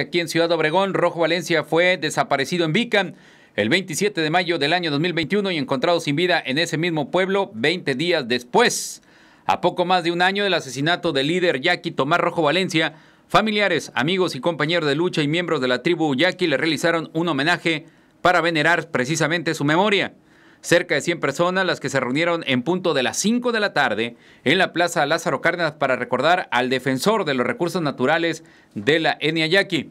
aquí en Ciudad Obregón, Rojo Valencia fue desaparecido en Vican el 27 de mayo del año 2021 y encontrado sin vida en ese mismo pueblo 20 días después. A poco más de un año del asesinato del líder Yaqui Tomás Rojo Valencia, familiares, amigos y compañeros de lucha y miembros de la tribu Yaqui le realizaron un homenaje para venerar precisamente su memoria cerca de 100 personas las que se reunieron en punto de las 5 de la tarde en la Plaza Lázaro Cárdenas para recordar al defensor de los recursos naturales de la Eniayaki.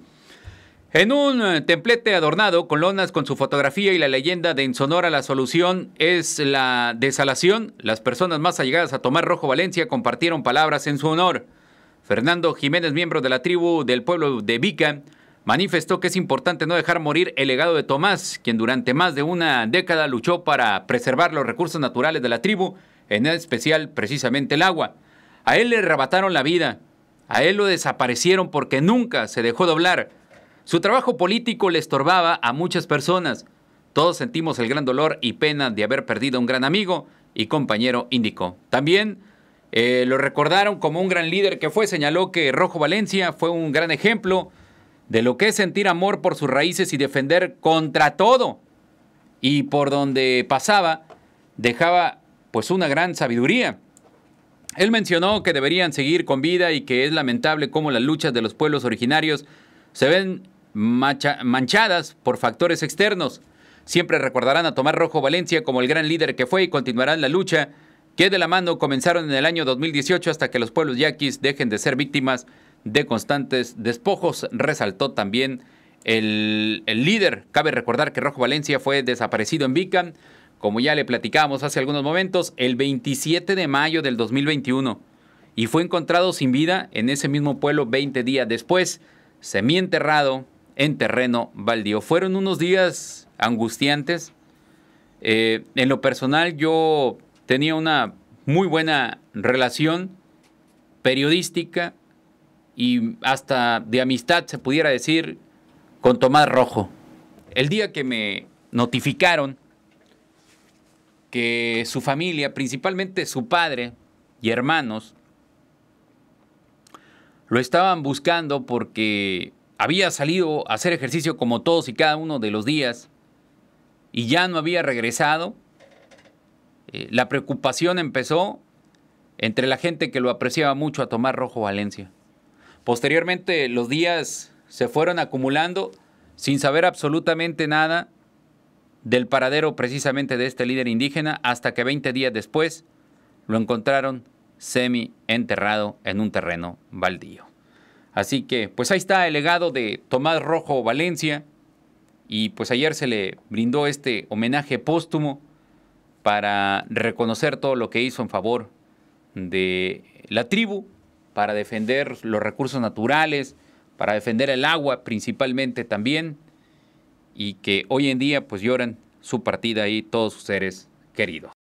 En un eh, templete adornado con lonas con su fotografía y la leyenda de En Sonora la solución es la desalación, las personas más allegadas a Tomás Rojo Valencia compartieron palabras en su honor. Fernando Jiménez, miembro de la tribu del pueblo de Vica, manifestó que es importante no dejar morir el legado de Tomás, quien durante más de una década luchó para preservar los recursos naturales de la tribu, en especial precisamente el agua. A él le arrebataron la vida, a él lo desaparecieron porque nunca se dejó doblar. Su trabajo político le estorbaba a muchas personas. Todos sentimos el gran dolor y pena de haber perdido un gran amigo y compañero, índico. También eh, lo recordaron como un gran líder que fue, señaló que Rojo Valencia fue un gran ejemplo de lo que es sentir amor por sus raíces y defender contra todo. Y por donde pasaba, dejaba pues una gran sabiduría. Él mencionó que deberían seguir con vida y que es lamentable cómo las luchas de los pueblos originarios se ven manchadas por factores externos. Siempre recordarán a Tomás Rojo Valencia como el gran líder que fue y continuarán la lucha que de la mano comenzaron en el año 2018 hasta que los pueblos yaquis dejen de ser víctimas de constantes despojos, resaltó también el, líder. Cabe recordar que Rojo Valencia fue desaparecido en Vican, como ya le platicamos hace algunos momentos, el 27 de mayo del 2021 y fue encontrado sin vida en ese mismo pueblo 20 días después, semienterrado en terreno baldío. Fueron unos días angustiantes. Eh, en lo personal yo tenía una muy buena relación periodística y hasta de amistad, se pudiera decir, con Tomás Rojo. El día que me notificaron que su familia, principalmente su padre y hermanos, lo estaban buscando porque había salido a hacer ejercicio como todos y cada uno de los días y ya no había regresado, eh, la preocupación empezó entre la gente que lo apreciaba mucho a Tomás Rojo Valencia. Posteriormente los días se fueron acumulando sin saber absolutamente nada del paradero precisamente de este líder indígena hasta que 20 días después lo encontraron semi enterrado en un terreno baldío. Así que pues ahí está el legado de Tomás Rojo Valencia y pues ayer se le brindó este homenaje póstumo para reconocer todo lo que hizo en favor de la tribu para defender los recursos naturales, para defender el agua principalmente también, y que hoy en día pues lloran su partida y todos sus seres queridos.